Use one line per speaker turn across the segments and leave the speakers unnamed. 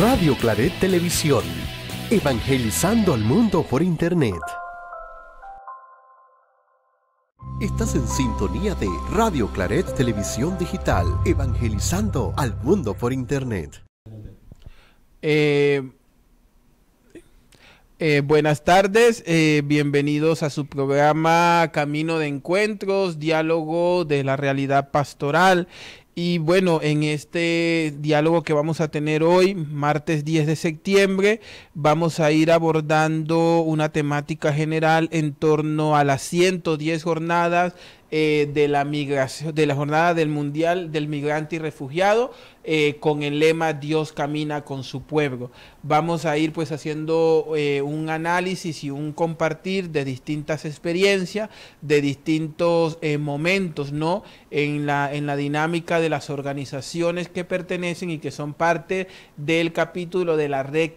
Radio Claret Televisión, evangelizando al mundo por Internet. Estás en sintonía de Radio Claret Televisión Digital, evangelizando al mundo por Internet.
Eh, eh, buenas tardes, eh, bienvenidos a su programa Camino de Encuentros, Diálogo de la Realidad Pastoral. Y bueno, en este diálogo que vamos a tener hoy, martes 10 de septiembre, vamos a ir abordando una temática general en torno a las 110 jornadas eh, de la migración, de la jornada del Mundial del Migrante y Refugiado, eh, con el lema Dios camina con su pueblo. Vamos a ir pues haciendo eh, un análisis y un compartir de distintas experiencias, de distintos momentos, ¿no? En la, en la dinámica de las organizaciones que pertenecen y que son parte del capítulo de la Red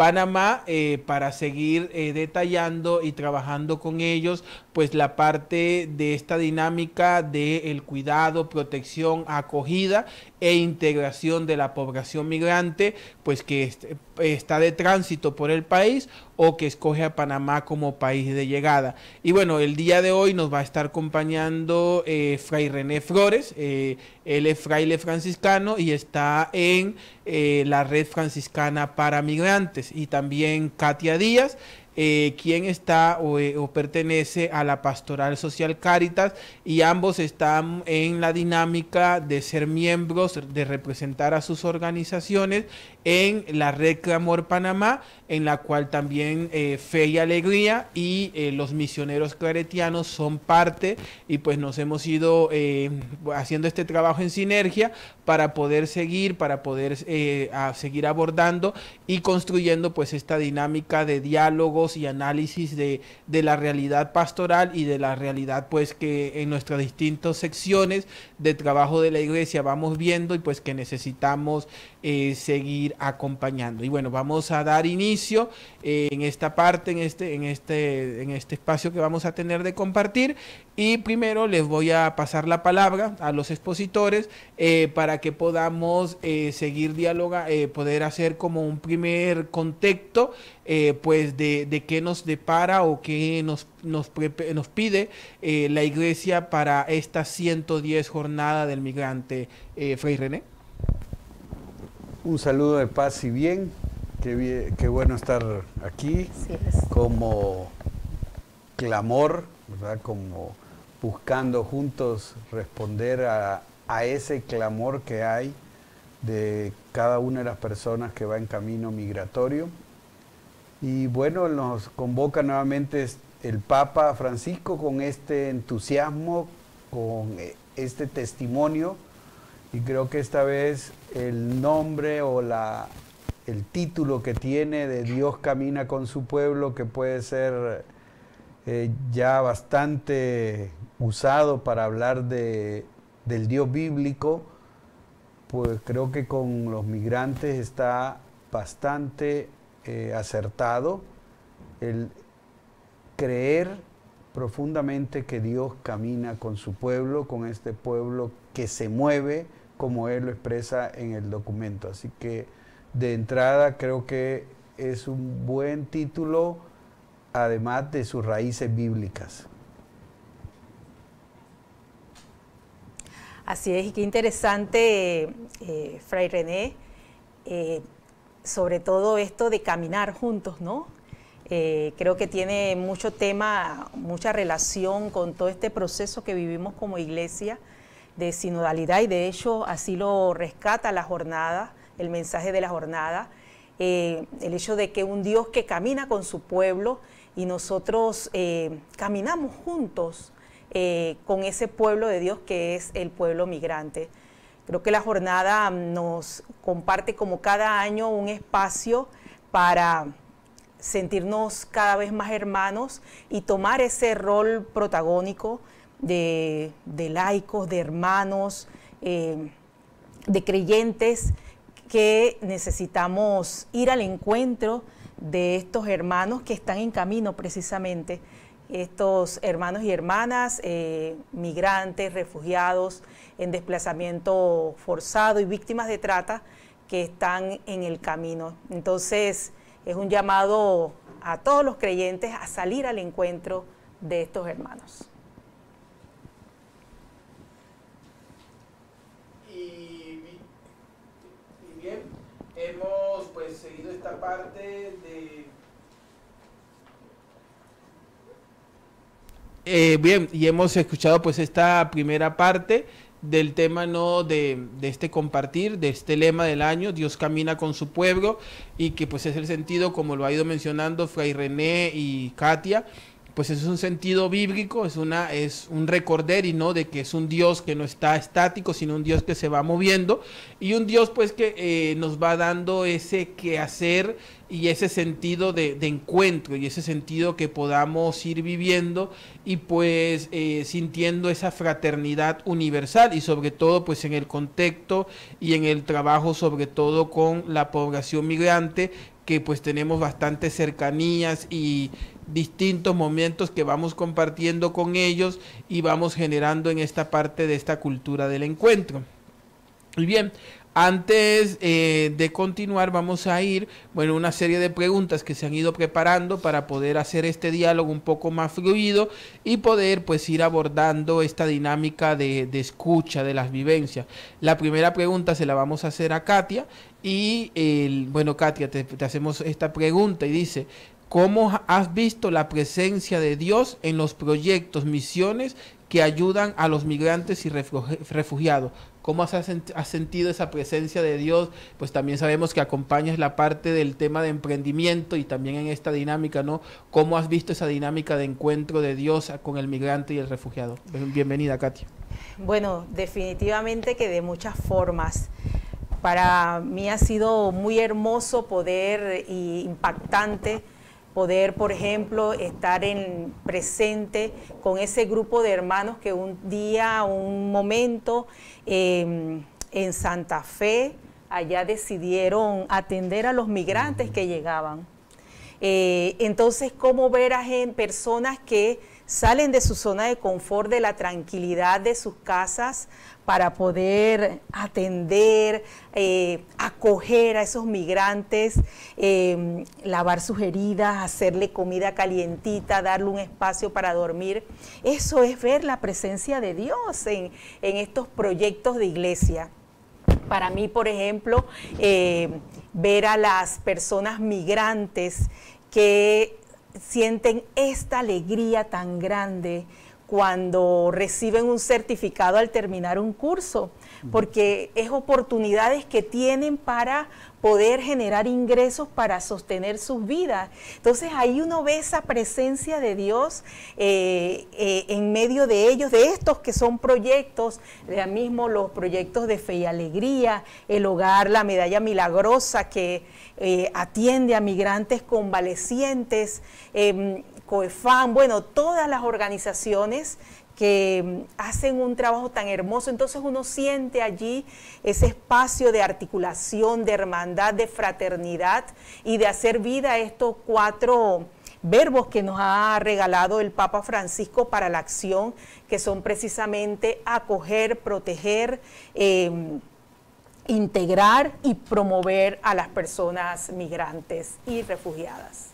Panamá eh, para seguir eh, detallando y trabajando con ellos, pues la parte de esta dinámica del cuidado, protección, acogida e integración de la población migrante, pues que está de tránsito por el país o que escoge a Panamá como país de llegada. Y bueno, el día de hoy nos va a estar acompañando eh, Fray René Flores, eh, él es fraile franciscano y está en eh, la Red Franciscana para Migrantes, y también Katia Díaz, eh, quien está eh, o, pertenece a la Pastoral Social Cáritas y ambos están en la dinámica de ser miembros, de representar a sus organizaciones en la Red Clamor Panamá, en la cual también eh, Fe y Alegría y eh, los misioneros claretianos son parte y pues nos hemos ido haciendo este trabajo en sinergia para poder seguir, para poder seguir abordando y construyendo pues esta dinámica de diálogos y análisis de, de, la realidad pastoral y de la realidad pues que en nuestras distintas secciones de trabajo de la iglesia vamos viendo y pues que necesitamos eh, seguir acompañando. Y bueno, vamos a dar inicio eh, en esta parte, en este, en, este, en este espacio que vamos a tener de compartir. Y primero les voy a pasar la palabra a los expositores eh, para que podamos seguir diálogo, poder hacer como un primer contexto, pues de, de, qué nos depara o qué nos, nos, nos pide la iglesia para esta 110 jornada del migrante. Frei René.
Un saludo de paz y bien. Qué, bueno estar aquí. Como clamor, Como buscando juntos responder a, a ese clamor que hay de cada una de las personas que va en camino migratorio. Y bueno, nos convoca nuevamente el Papa Francisco con este entusiasmo, con eh, este testimonio, y creo que esta vez el nombre o el título que tiene de Dios camina con su pueblo, que puede ser eh, ya bastante usado para hablar del Dios bíblico, pues creo que con los migrantes está bastante eh, acertado el creer profundamente que Dios camina con su pueblo, con este pueblo que se mueve, como él lo expresa en el documento. Así que de entrada creo que es un buen título, además de sus raíces bíblicas.
Así es, y qué interesante, eh, Fray René, eh, sobre todo esto de caminar juntos, ¿no? Eh, creo que tiene mucho tema, mucha relación con todo este proceso que vivimos como iglesia de sinodalidad y de hecho así lo rescata la jornada, el mensaje de la jornada, eh, el hecho de que un Dios que camina con su pueblo y nosotros eh, caminamos juntos eh, con ese pueblo de Dios que es el pueblo migrante. Creo que la jornada mm, nos comparte como cada año un espacio para sentirnos cada vez más hermanos y tomar ese rol protagónico de, laicos, de hermanos, eh, de creyentes que necesitamos ir al encuentro de estos hermanos que están en camino precisamente, estos hermanos y hermanas, eh, migrantes, refugiados, en desplazamiento forzado y víctimas de trata que están en el camino. Entonces, es un llamado a todos los creyentes a salir al encuentro de estos hermanos.
Eh, bien, y hemos escuchado pues esta primera parte del tema no de, de, este compartir, de este lema del año, Dios camina con su pueblo, y que pues es el sentido, como lo ha ido mencionando Fray René y Katia, pues es un sentido bíblico, es, una, es un recorder y no de que es un Dios que no está estático, sino un Dios que se va moviendo y un Dios pues que eh, nos va dando ese quehacer y ese sentido de, encuentro y ese sentido que podamos ir viviendo y pues eh, sintiendo esa fraternidad universal y sobre todo pues en el contexto y en el trabajo sobre todo con la población migrante que pues tenemos bastantes cercanías y distintos momentos que vamos compartiendo con ellos y vamos generando en esta parte de esta cultura del encuentro. Muy bien, antes eh, de continuar, vamos a ir, bueno, una serie de preguntas que se han ido preparando para poder hacer este diálogo un poco más fluido y poder pues ir abordando esta dinámica de, escucha de las vivencias. La primera pregunta se la vamos a hacer a Katia y, bueno, Katia, te hacemos esta pregunta y dice, ¿Cómo has visto la presencia de Dios en los proyectos, misiones que ayudan a los migrantes y refugiados? ¿Cómo has, sentido esa presencia de Dios? Pues también sabemos que acompañas la parte del tema de emprendimiento y también en esta dinámica, ¿no? ¿Cómo has visto esa dinámica de encuentro de Dios con el migrante y el refugiado? Bienvenida, Katia.
Bueno, definitivamente que de muchas formas. Para mí ha sido muy hermoso poder y impactante poder, por ejemplo, estar en presente con ese grupo de hermanos que un día, un momento, em, en Santa Fe, allá decidieron atender a los migrantes que llegaban. Eh, entonces, ¿cómo ver a personas que salen de su zona de confort, de la tranquilidad de sus casas, para poder atender, eh, acoger a esos migrantes, eh, lavar sus heridas, hacerle comida calientita, darle un espacio para dormir. Eso es ver la presencia de Dios en, estos proyectos de iglesia. Para mí, por ejemplo, eh, ver a las personas migrantes que sienten esta alegría tan grande cuando reciben un certificado al terminar un curso, porque es oportunidades que tienen para poder generar ingresos para sostener sus vidas. Entonces ahí uno ve esa presencia de Dios eh, eh, en medio de ellos, de estos que son proyectos, ya mismo los proyectos de fe y alegría, el hogar, la medalla milagrosa que eh, atiende a migrantes convalecientes, em, COEFAM, bueno, todas las organizaciones que mm, hacen un trabajo tan hermoso. Entonces uno siente allí ese espacio de articulación, de hermandad, de fraternidad y de hacer vida a estos cuatro verbos que nos ha regalado el Papa Francisco para la acción, que son precisamente acoger, proteger, em, integrar y promover a las personas migrantes y refugiadas.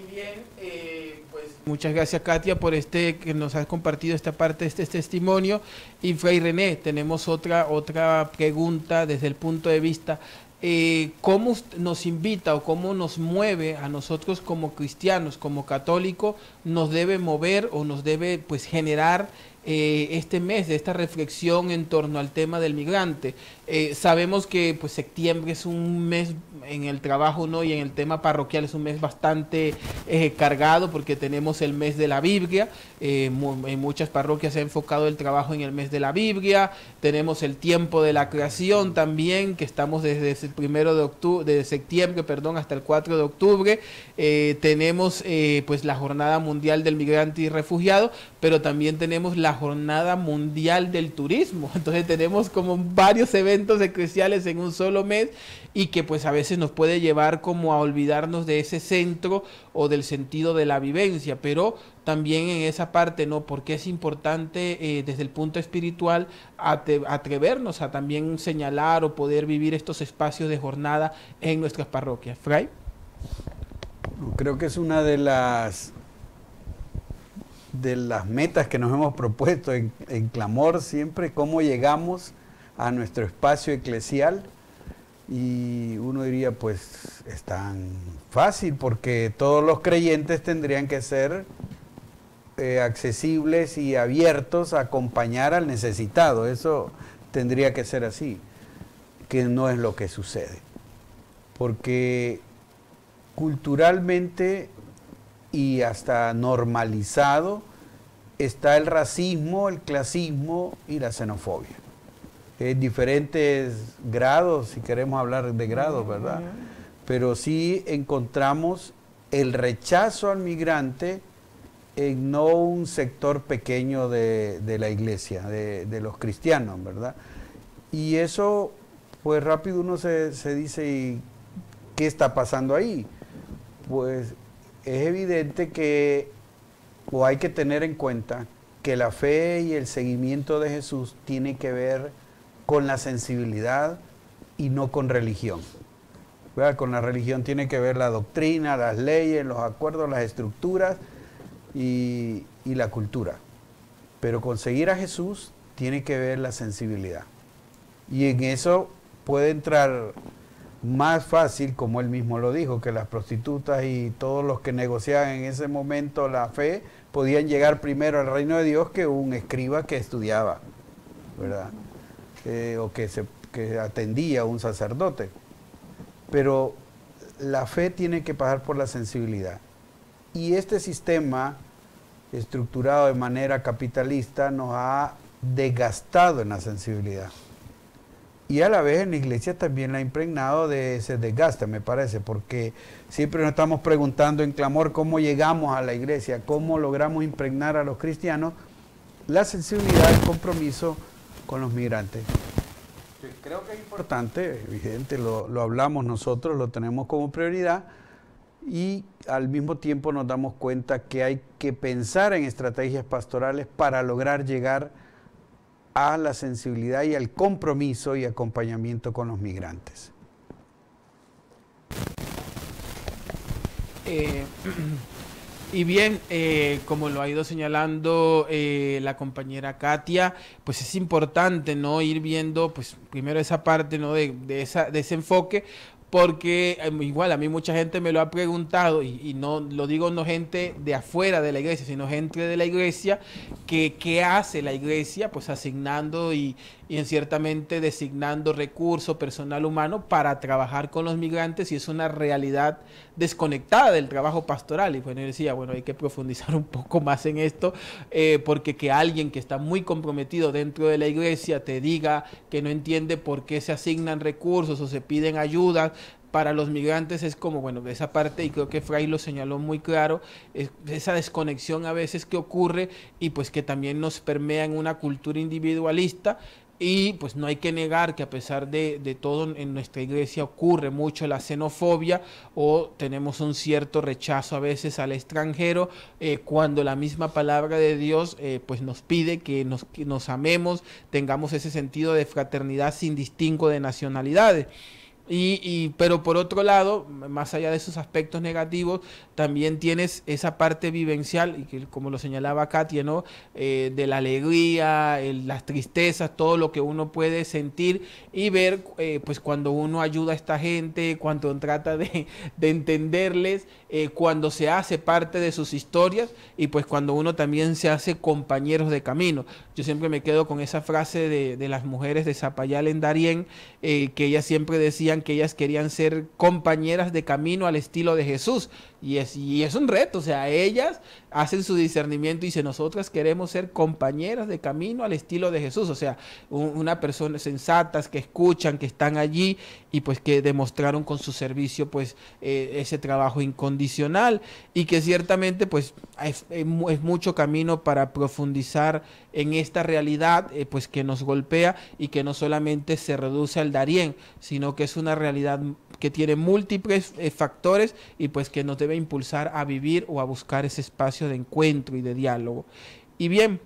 Muy bien, eh, pues muchas
gracias Katia por este que nos has compartido esta parte de este, este, testimonio. Y Fray René, tenemos otra, otra pregunta desde el punto de vista eh, cómo nos invita o cómo nos mueve a nosotros como cristianos, como católicos, nos debe mover o nos debe pues generar eh, este mes de esta reflexión en torno al tema del migrante. Eh, sabemos que pues septiembre es un mes en el trabajo no y en el tema parroquial es un mes bastante eh, cargado porque tenemos el mes de la Biblia eh, en muchas parroquias se ha enfocado el trabajo en el mes de la Biblia tenemos el tiempo de la creación también que estamos desde el primero de octubre de septiembre perdón hasta el 4 de octubre tenemos pues la jornada mundial del migrante y refugiado pero también tenemos la jornada mundial del turismo entonces tenemos como varios eventos eventos en un solo mes y que pues a veces nos puede llevar como a olvidarnos de ese centro o del sentido de la vivencia, pero también en esa parte, ¿no? Porque es importante eh, desde el punto espiritual atrevernos a también señalar o poder vivir estos espacios de jornada en nuestras
parroquias. Fray. Creo que es una de las de las metas que nos hemos propuesto en, en clamor siempre, cómo llegamos a nuestro espacio eclesial y uno diría pues es tan fácil porque todos los creyentes tendrían que ser eh, accesibles y abiertos a acompañar al necesitado. Eso tendría que ser así, que no es lo que sucede. Porque culturalmente y hasta normalizado está el racismo, el clasismo y la xenofobia. En eh, diferentes grados, si queremos hablar de grados, ¿verdad? Pero sí encontramos el rechazo al migrante en no un sector pequeño de, la iglesia, de, los cristianos, ¿verdad? Y eso, pues rápido uno se, se dice, qué está pasando ahí? Pues es evidente que, o hay que tener en cuenta, que la fe y el seguimiento de Jesús tiene que ver con la sensibilidad y no con religión. Con la religión tiene que ver la doctrina, las leyes, los acuerdos, las estructuras y, y la cultura. Pero conseguir a Jesús tiene que ver la sensibilidad. Y en eso puede entrar más fácil, como él mismo lo dijo, que las prostitutas y todos los que negociaban en ese momento la fe podían llegar primero al reino de Dios que un escriba que estudiaba, ¿verdad? o que, se, que atendía un sacerdote. Pero la fe tiene que pasar por la sensibilidad. Y este sistema estructurado de manera capitalista nos ha desgastado en la sensibilidad. Y a la vez en la iglesia también la ha impregnado de ese desgaste, me parece, porque siempre nos estamos preguntando en clamor cómo llegamos a la iglesia, cómo logramos impregnar a los cristianos la sensibilidad, el compromiso con los migrantes. creo que es importante, evidente, lo, hablamos nosotros, lo tenemos como prioridad y al mismo tiempo nos damos cuenta que hay que pensar en estrategias pastorales para lograr llegar a la sensibilidad y al compromiso y acompañamiento con los migrantes. Eh, Y bien,
eh, como lo ha ido señalando eh, la compañera Katia, pues es importante no ir viendo, pues primero esa parte no de, de, ese enfoque, porque em, igual a mí mucha gente me lo ha preguntado y, y, no lo digo no gente de afuera de la iglesia, sino gente de la iglesia que qué hace la iglesia, pues asignando y, y en ciertamente designando recurso personal humano para trabajar con los migrantes y es una realidad desconectada del trabajo pastoral. Y bueno, yo decía, bueno, hay que profundizar un poco más en esto, eh, porque que alguien que está muy comprometido dentro de la iglesia te diga que no entiende por qué se asignan recursos o se piden ayudas, para los migrantes es como, bueno, de esa parte, y creo que Fray lo señaló muy claro, es esa desconexión a veces que ocurre y pues que también nos permea en una cultura individualista y pues no hay que negar que a pesar de, de, todo en nuestra iglesia ocurre mucho la xenofobia o tenemos un cierto rechazo a veces al extranjero eh, cuando la misma palabra de Dios eh, pues nos pide que nos, que nos amemos, tengamos ese sentido de fraternidad sin distingo de nacionalidades. Y, pero por otro lado, más allá de esos aspectos negativos, también tienes esa parte vivencial, y que como lo señalaba Katia, ¿no? Eh, de la alegría, las tristezas, todo lo que uno puede sentir y ver, eh, pues cuando uno ayuda a esta gente, cuando trata de, entenderles, eh, cuando se hace parte de sus historias y pues cuando uno también se hace compañeros de camino. Yo siempre me quedo con esa frase de, de las mujeres de Zapayal en Darién, que ellas siempre decían, que ellas querían ser compañeras de camino al estilo de Jesús. Y es, y es un reto, o sea, ellas hacen su discernimiento y si nosotras queremos ser compañeras de camino al estilo de Jesús, o sea, una persona sensatas que escuchan, que están allí y pues que demostraron con su servicio pues eh, ese trabajo incondicional y que ciertamente pues es, eh, mucho camino para profundizar en esta realidad eh, pues que nos golpea y que no solamente se reduce al Darién, sino que es una realidad que tiene múltiples factores y pues que nos debe impulsar a vivir o a buscar ese espacio de encuentro y de diálogo. Y bien,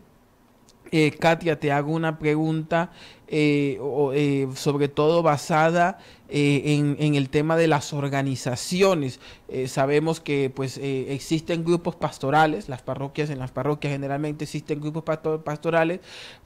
eh, Katia, te hago una pregunta eh, eh, sobre todo basada en, en, el tema de las organizaciones. sabemos que pues existen grupos pastorales, las parroquias en las parroquias generalmente existen grupos pastorales,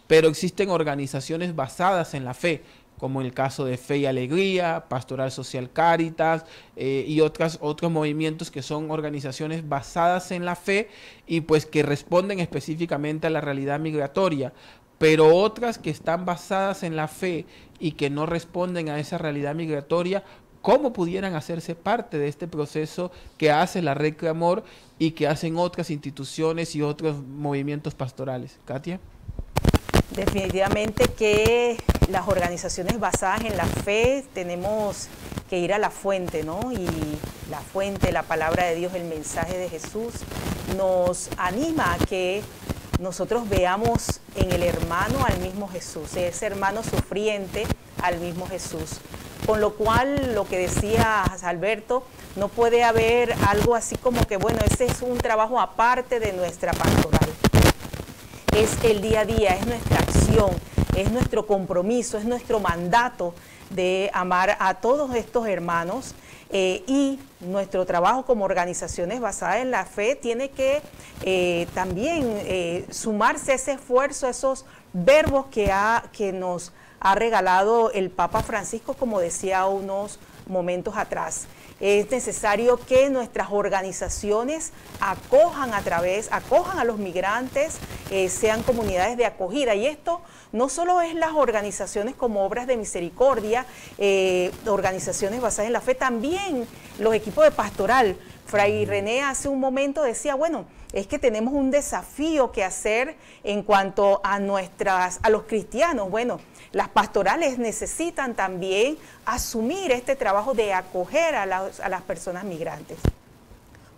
pero existen organizaciones basadas en la fe como el caso de Fe y Alegría, Pastoral Social Cáritas eh, y otras, otros movimientos que son organizaciones basadas en la fe y pues que responden específicamente a la realidad migratoria, pero otras que están basadas en la fe y que no responden a esa realidad migratoria, cómo pudieran hacerse parte de este proceso que hace la Red Clamor y que hacen otras instituciones y otros movimientos pastorales. Katia.
Definitivamente que las organizaciones basadas en la fe tenemos que ir a la fuente, ¿no? Y la fuente, la palabra de Dios, el mensaje de Jesús, nos anima a que nosotros veamos en el hermano al mismo Jesús, ese hermano sufriente al mismo Jesús. Con lo cual, lo que decía Alberto, no puede haber algo así como que, bueno, ese es un trabajo aparte de nuestra pastoral es el día a día, es nuestra acción, es nuestro compromiso, es nuestro mandato de amar a todos estos hermanos eh, y nuestro trabajo como organizaciones basadas en la fe tiene que eh, también eh, sumarse a ese esfuerzo, a esos verbos que, que nos ha regalado el Papa Francisco, como decía unos momentos atrás es necesario que nuestras organizaciones acojan a través, acojan a los migrantes, eh, sean comunidades de acogida. Y esto no solo es las organizaciones como Obras de Misericordia, eh, organizaciones basadas en la fe, también los equipos de pastoral. Fray René hace un momento decía, bueno, es que tenemos un desafío que hacer en cuanto a nuestras, a los cristianos. Bueno, las pastorales necesitan también asumir este trabajo de acoger a las, personas migrantes.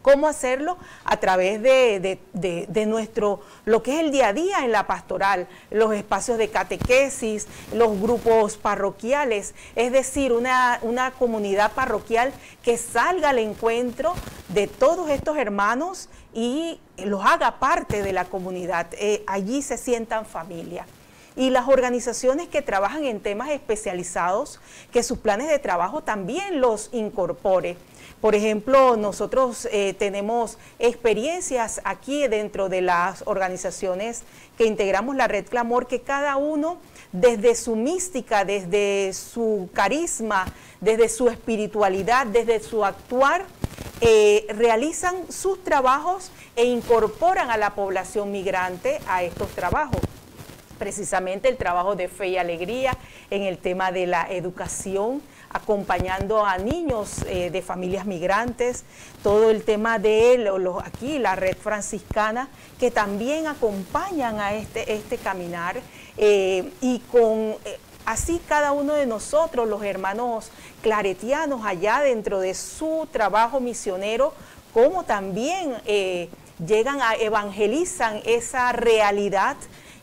¿Cómo hacerlo? A través de, nuestro, lo que es el día a día en la pastoral, los espacios de catequesis, los grupos parroquiales, es decir, una, comunidad parroquial que salga al encuentro de todos estos hermanos y los haga parte de la comunidad. Eh, allí se sientan familia y las organizaciones que trabajan en temas especializados, que sus planes de trabajo también los incorpore. Por ejemplo, nosotros eh, tenemos experiencias aquí dentro de las organizaciones que integramos la Red Clamor, que cada uno desde su mística, desde su carisma, desde su espiritualidad, desde su actuar, eh, realizan sus trabajos e incorporan a la población migrante a estos trabajos precisamente el trabajo de fe y alegría en el tema de la educación, acompañando a niños eh, de familias migrantes, todo el tema de los, aquí la red franciscana, que también acompañan a este, este caminar eh, y con... Eh, así cada uno de nosotros, los hermanos claretianos, allá dentro de su trabajo misionero, como también llegan a evangelizan esa realidad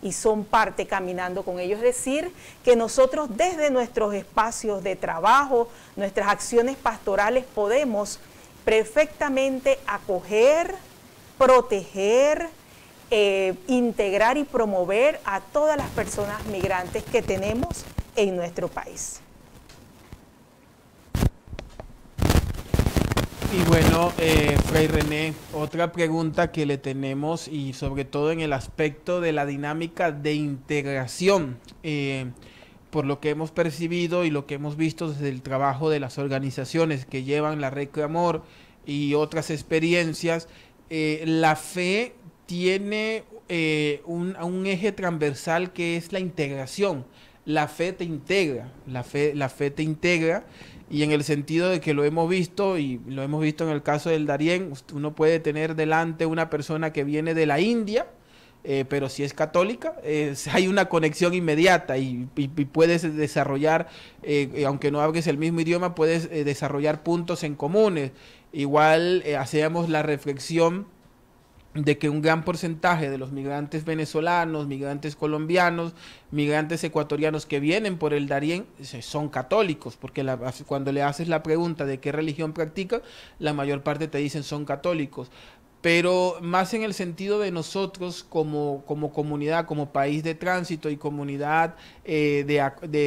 y son parte caminando con ellos. Es decir, que nosotros desde nuestros espacios de trabajo, nuestras acciones pastorales, podemos perfectamente acoger, proteger, eh, integrar y promover a todas las personas migrantes que tenemos en nuestro país.
Y bueno, eh, René, otra pregunta que le tenemos y sobre todo en el aspecto de la dinámica de integración, eh, por lo que hemos percibido y lo que hemos visto desde el trabajo de las organizaciones que llevan la Red Amor y otras experiencias, eh, la fe tiene eh, un, un eje transversal que es la integración. La fe te integra, la fe, la fe te integra y en el sentido de que lo hemos visto y lo hemos visto en el caso del Darién, uno puede tener delante una persona que viene de la India, eh, pero si es católica, eh, hay una conexión inmediata y, puedes desarrollar, eh, aunque no hables el mismo idioma, puedes desarrollar puntos en comunes. Igual hacemos la reflexión de que un gran porcentaje de los migrantes venezolanos, migrantes colombianos, migrantes ecuatorianos que vienen por el Darién son católicos, porque cuando le haces la pregunta de qué religión practica, la mayor parte te dicen son católicos pero más en el sentido de nosotros como, comunidad, como país de tránsito y comunidad eh,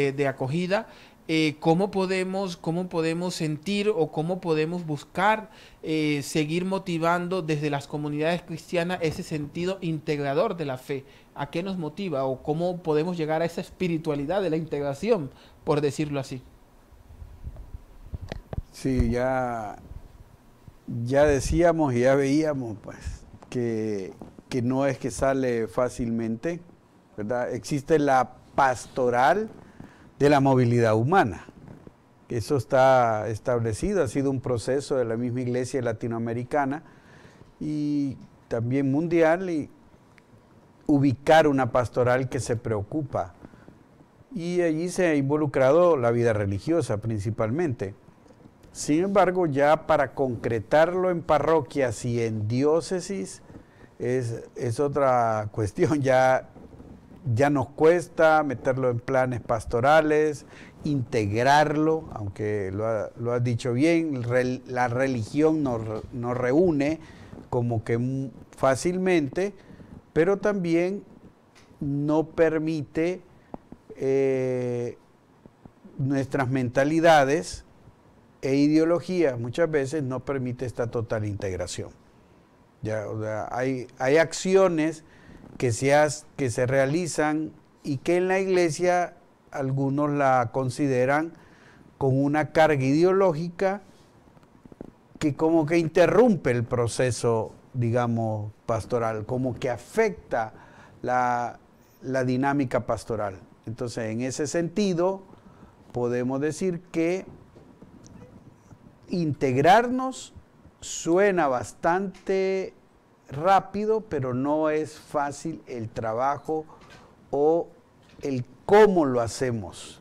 de, acogida, eh, cómo, podemos, cómo podemos sentir o cómo podemos buscar eh, seguir motivando desde las comunidades cristianas ese sentido integrador de la fe. ¿A qué nos motiva o cómo podemos llegar a esa espiritualidad de la integración, por decirlo así?
Sí, ya, ya decíamos y ya veíamos pues, que, no es que sale fácilmente, ¿verdad? Existe la pastoral de la movilidad humana. Eso está establecido, ha sido un proceso de la misma iglesia latinoamericana y también mundial y ubicar una pastoral que se preocupa. Y allí se ha involucrado la vida religiosa principalmente. Sin embargo, ya para concretarlo en parroquias y en diócesis es, es otra cuestión, ya ya nos cuesta meterlo en planes pastorales, integrarlo, aunque lo, has dicho bien, la religión nos, reúne como que fácilmente, pero también no permite eh, nuestras mentalidades e ideologías muchas veces no permite esta total integración. hay, hay acciones que, seas, que se realizan y que en la iglesia algunos la consideran con una carga ideológica que como que interrumpe el proceso, digamos, pastoral, como que afecta la, la dinámica pastoral. Entonces, en ese sentido, podemos decir que integrarnos suena bastante rápido, pero no es fácil el trabajo o el cómo lo hacemos.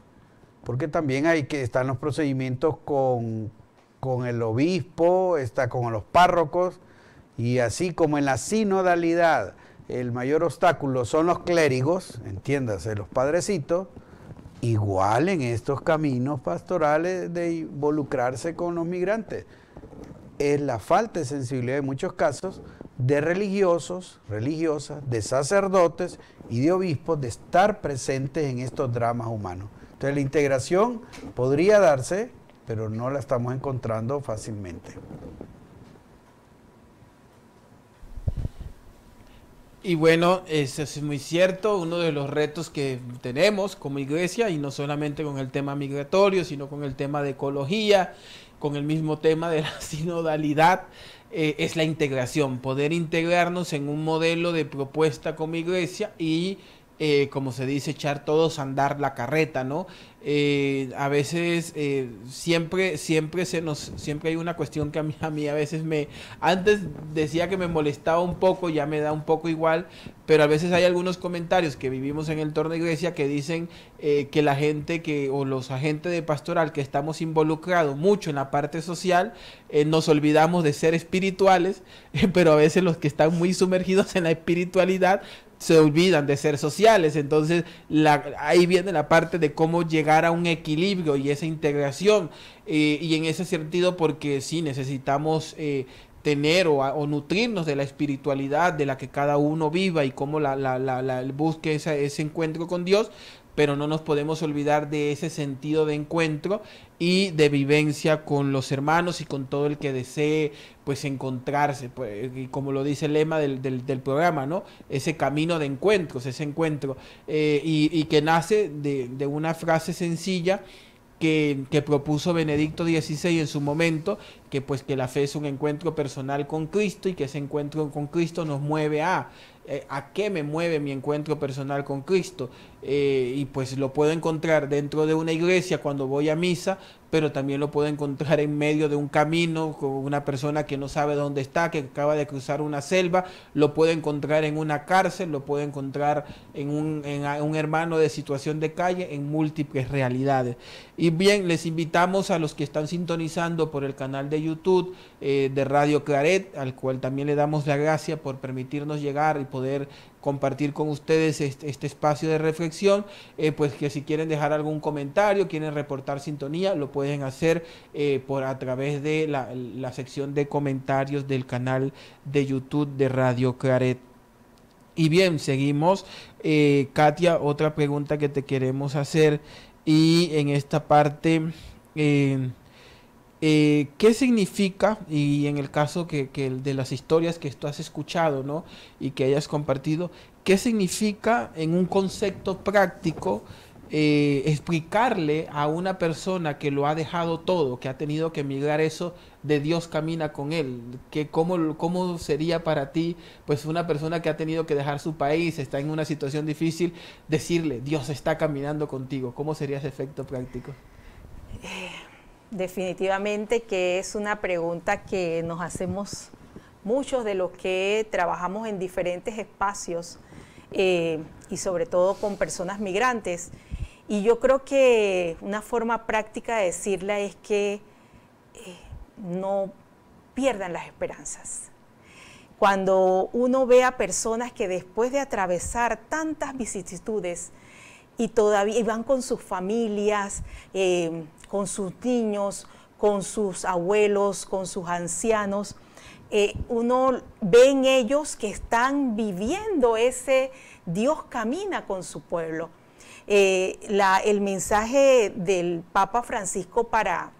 Porque también hay que están los procedimientos con, con el obispo, está con los párrocos, y así como en la sinodalidad el mayor obstáculo son los clérigos, entiéndase, los padrecitos, igual en estos caminos pastorales de involucrarse con los migrantes. Es la falta de sensibilidad en muchos casos de religiosos, religiosas, de sacerdotes y de obispos de estar presentes en estos dramas humanos. Entonces la integración podría darse, pero no la estamos encontrando fácilmente.
Y bueno, eso es muy cierto, uno de los retos que tenemos como iglesia, y no solamente con el tema migratorio, sino con el tema de ecología, con el mismo tema de la sinodalidad, eh, es la integración, poder integrarnos en un modelo de propuesta como iglesia y eh, como se dice, echar todos a andar la carreta, ¿no? Eh, a veces eh, siempre, siempre se nos, siempre hay una cuestión que a mí, a mí a veces me, antes decía que me molestaba un poco, ya me da un poco igual, pero a veces hay algunos comentarios que vivimos en el torno de iglesia que dicen que la gente que, o los agentes de pastoral que estamos involucrados mucho en la parte social, nos olvidamos de ser espirituales, pero a veces los que están muy sumergidos en la espiritualidad se olvidan de ser sociales. Entonces la, ahí viene la parte de cómo llegar a un equilibrio y esa integración. Eh, y en ese sentido, porque si necesitamos eh, tener o, nutrirnos de la espiritualidad de la que cada uno viva y cómo la, la, busque ese encuentro con Dios, pero no nos podemos olvidar de ese sentido de encuentro y de vivencia con los hermanos y con todo el que desee pues encontrarse, pues, como lo dice el lema del, programa, ¿no? Ese camino de encuentros, ese encuentro, eh, y, que nace de, una frase sencilla, que, que, propuso Benedicto XVI en su momento, que pues que la fe es un encuentro personal con Cristo y que ese encuentro con Cristo nos mueve a eh, a qué me mueve mi encuentro personal con Cristo. Eh, y pues lo puedo encontrar dentro de una iglesia cuando voy a misa, pero también lo puede encontrar en medio de un camino con una persona que no sabe dónde está, que acaba de cruzar una selva, lo puede encontrar en una cárcel, lo puede encontrar en un, en un hermano de situación de calle, en múltiples realidades. Y bien, les invitamos a los que están sintonizando por el canal de YouTube eh, de Radio Claret, al cual también le damos la gracia por permitirnos llegar y poder compartir con ustedes este, espacio de reflexión, eh, pues que si quieren dejar algún comentario, quieren reportar sintonía, lo pueden hacer eh, por a través de la, sección de comentarios del canal de YouTube de Radio Claret. Y bien, seguimos. Eh, Katia, otra pregunta que te queremos hacer y en esta parte... Eh, ¿qué significa, y en el caso que, de las historias que tú has escuchado ¿no? y que hayas compartido, qué significa en un concepto práctico eh, explicarle a una persona que lo ha dejado todo, que ha tenido que emigrar eso, de Dios camina con él, que cómo, cómo sería para ti, pues una persona que ha tenido que dejar su país, está en una situación difícil, decirle, Dios está caminando contigo, ¿cómo sería ese efecto práctico?
Eh, Definitivamente que es una pregunta que nos hacemos muchos de los que trabajamos en diferentes espacios eh, y sobre todo con personas migrantes. Y yo creo que una forma práctica de decirla es que eh, no pierdan las esperanzas. Cuando uno ve a personas que después de atravesar tantas vicisitudes y todavía van con sus familias, eh, con sus niños, con sus abuelos, con sus ancianos. Eh, uno ve en ellos que están viviendo ese Dios camina con su pueblo. Eh, el mensaje del Papa Francisco para,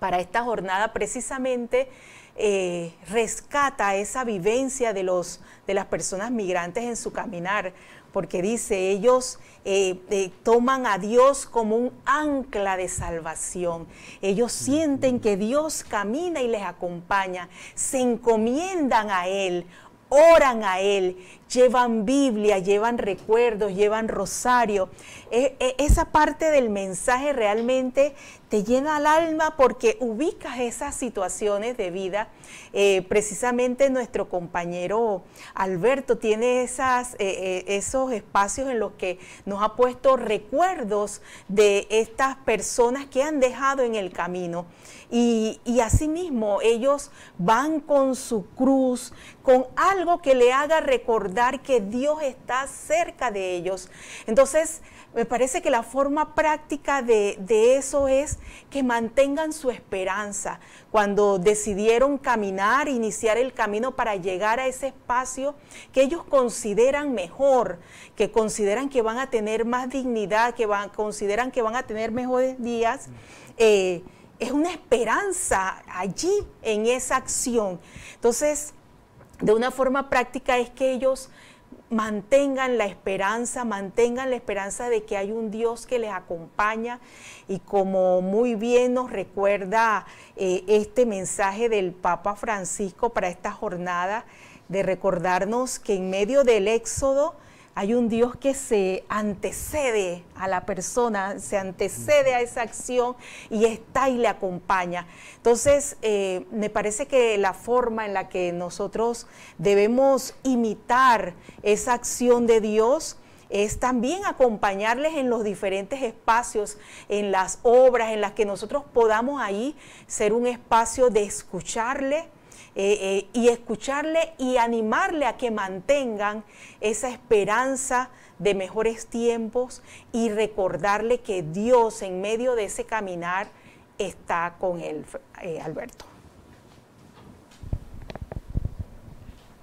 para esta jornada precisamente eh, rescata esa vivencia de, los, de las personas migrantes en su caminar porque dice, ellos eh, eh, toman a Dios como un ancla de salvación. Ellos sienten que Dios camina y les acompaña, se encomiendan a Él, oran a Él, llevan Biblia, llevan recuerdos, llevan rosario. E, e, esa parte del mensaje realmente te llena el alma porque ubicas esas situaciones de vida. Eh, precisamente nuestro compañero Alberto tiene esas, eh, eh, esos espacios en los que nos ha puesto recuerdos de estas personas que han dejado en el camino. Y, y asimismo ellos van con su cruz, con algo que le haga recordar que Dios está cerca de ellos. Entonces, me parece que la forma práctica de, eso es que mantengan su esperanza. Cuando decidieron caminar, iniciar el camino para llegar a ese espacio que ellos consideran mejor, que consideran que van a tener más dignidad, que van, consideran que van a tener mejores días, eh, es una esperanza allí en esa acción. Entonces, de una forma práctica es que ellos mantengan la esperanza, mantengan la esperanza de que hay un Dios que les acompaña y como muy bien nos recuerda eh, este mensaje del Papa Francisco para esta jornada, de recordarnos que en medio del éxodo hay un Dios que se antecede a la persona, se antecede a esa acción y está y le acompaña. Entonces, eh, me parece que la forma en la que nosotros debemos imitar esa acción de Dios, es también acompañarles en los diferentes espacios, en las obras en las que nosotros podamos ahí ser un espacio de escucharle, eh, eh, y escucharle y animarle a que mantengan esa esperanza de mejores tiempos y recordarle que Dios en medio de ese caminar está con él, eh, Alberto.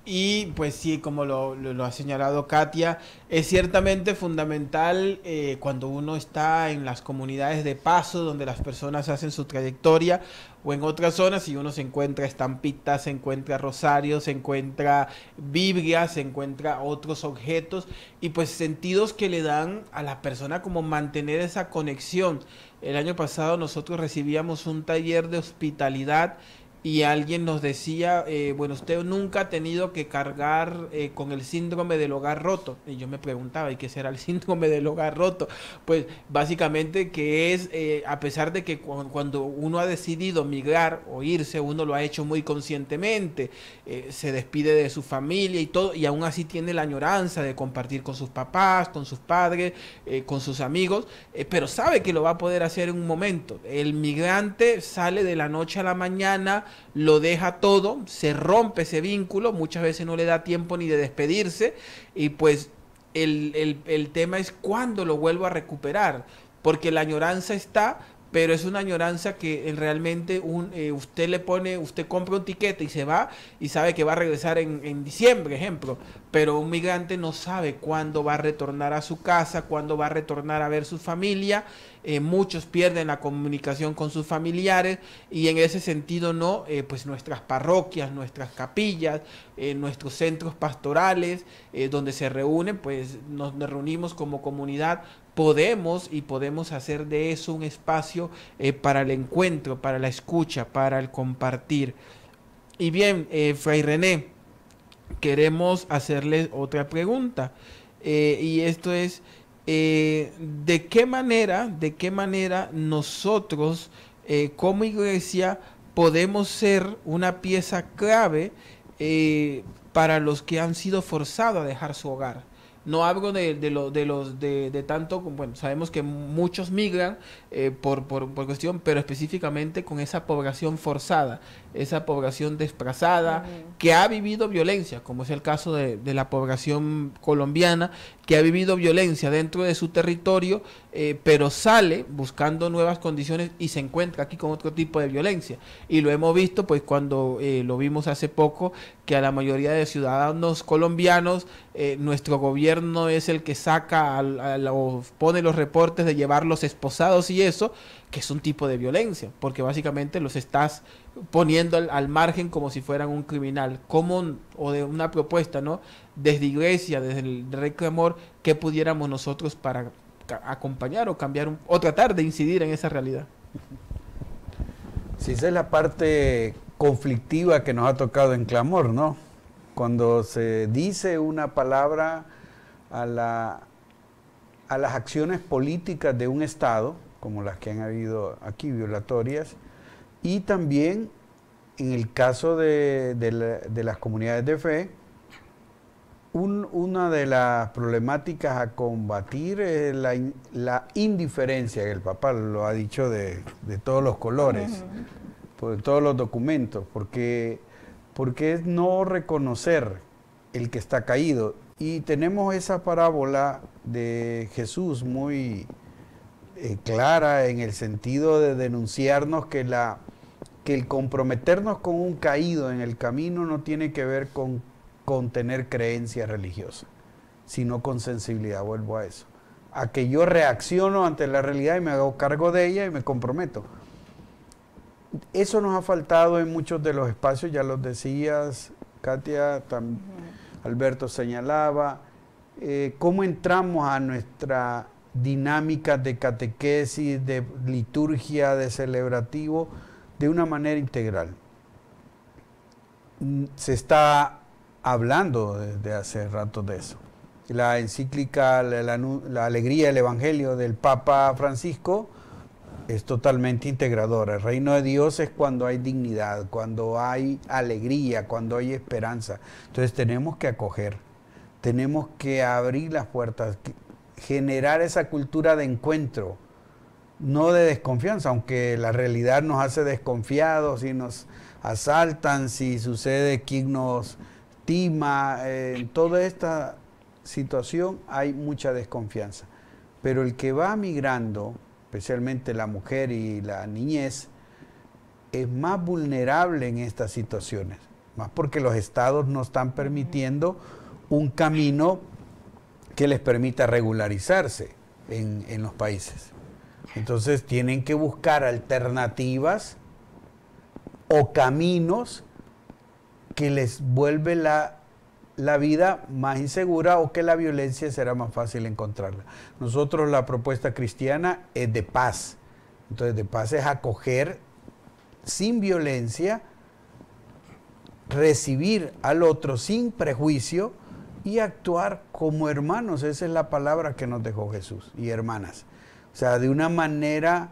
Y pues sí, como lo, ha señalado Katia, es ciertamente fundamental cuando uno está en las comunidades de paso, donde las personas hacen su trayectoria, o en otras zonas, si uno se encuentra estampitas, se encuentra rosarios, se encuentra biblia se encuentra otros objetos y pues sentidos que le dan a la persona como mantener esa conexión. El año pasado nosotros recibíamos un taller de hospitalidad y alguien nos decía, eh, bueno, usted nunca ha tenido que cargar eh, con el síndrome del hogar roto. Y yo me preguntaba, ¿y qué será el síndrome del hogar roto? Pues básicamente que es, eh, a pesar de que cuando uno ha decidido migrar o irse, uno lo ha hecho muy conscientemente, se despide de su familia y todo, y aún así tiene la añoranza de compartir con sus papás, con sus padres, con sus amigos, pero sabe que lo va a poder hacer en un momento. El migrante sale de la noche a la mañana, lo deja todo, se rompe ese vínculo, muchas veces no le da tiempo ni de despedirse y pues el, el, el tema es cuándo lo vuelvo a recuperar, porque la añoranza está pero es una añoranza que eh, realmente un, eh, usted le pone, usted compra un tiquete y se va y sabe que va a regresar en, en diciembre, ejemplo, pero un migrante no sabe cuándo va a retornar a su casa, cuándo va a retornar a ver su familia, eh, muchos pierden la comunicación con sus familiares y en ese sentido no, pues nuestras parroquias, nuestras capillas, en nuestros centros pastorales, eh, donde se reúnen, pues nos, reunimos como comunidad podemos y podemos hacer de eso un espacio eh, para el encuentro, para la escucha, para el compartir. Y bien, eh, Fray René, queremos hacerle otra pregunta. y esto es, ¿de qué manera, de qué manera nosotros como iglesia podemos ser una pieza clave eh, para los que han sido forzados a dejar su hogar. No hablo de, de, los de, tanto, bueno, sabemos que muchos migran eh, por, por, por, cuestión, pero específicamente con esa población forzada, esa población desplazada que ha vivido violencia, como es el caso de, la población colombiana, que ha vivido violencia dentro de su territorio, eh, pero sale buscando nuevas condiciones y se encuentra aquí con otro tipo de violencia. Y lo hemos visto, pues cuando eh, lo vimos hace poco, que a la mayoría de ciudadanos colombianos, eh, nuestro gobierno es el que saca o pone los reportes de llevarlos esposados y eso, que es un tipo de violencia, porque básicamente los estás poniendo al, margen como si fueran un criminal, como o de una propuesta, ¿no? Desde iglesia, desde el clamor, ¿qué pudiéramos nosotros para acompañar o cambiar o tratar de incidir en esa realidad?
Si, esa es la parte conflictiva que nos ha tocado en clamor, ¿no? Cuando se dice una palabra a, la, a las acciones políticas de un Estado, como las que han habido aquí, violatorias, y también en el caso de, las comunidades de fe, una de las problemáticas a combatir es la, indiferencia, el papá lo ha dicho de, todos los colores, por todos los documentos, porque, porque es no reconocer el que está caído. Y tenemos esa parábola de Jesús muy eh, clara en el sentido de denunciarnos que la que el comprometernos con un caído en el camino no tiene que ver con, con tener creencia religiosa, sino con sensibilidad, vuelvo a eso, a que yo reacciono ante la realidad y me hago cargo de ella y me comprometo. Eso nos ha faltado en muchos de los espacios, ya los decías, Katia, Alberto señalaba, eh, cómo entramos a nuestra dinámica de catequesis, de liturgia, de celebrativo de una manera integral. Mm, se está hablando desde hace rato de eso. La encíclica la, Alegría del Evangelio del Papa Francisco es totalmente integradora. El reino de Dios es cuando hay dignidad, cuando hay alegría, cuando hay esperanza. Entonces tenemos que acoger, tenemos que abrir las puertas, generar esa cultura de encuentro no de desconfianza, aunque la realidad nos hace desconfiados y nos asaltan, si sucede que nos tima, eh, en toda esta situación hay mucha desconfianza. Pero el que va migrando, especialmente la mujer y la niñez, es más vulnerable en estas situaciones, más porque los estados no están permitiendo un camino que les permita regularizarse en los países. Entonces tienen que buscar alternativas o caminos que les vuelve la, la, vida más insegura o que la violencia será más fácil encontrarla. Nosotros la propuesta cristiana es de paz. Entonces de paz es acoger sin violencia, recibir al otro sin prejuicio y actuar como hermanos. Esa es la palabra que nos dejó Jesús y hermanas. O sea, de una manera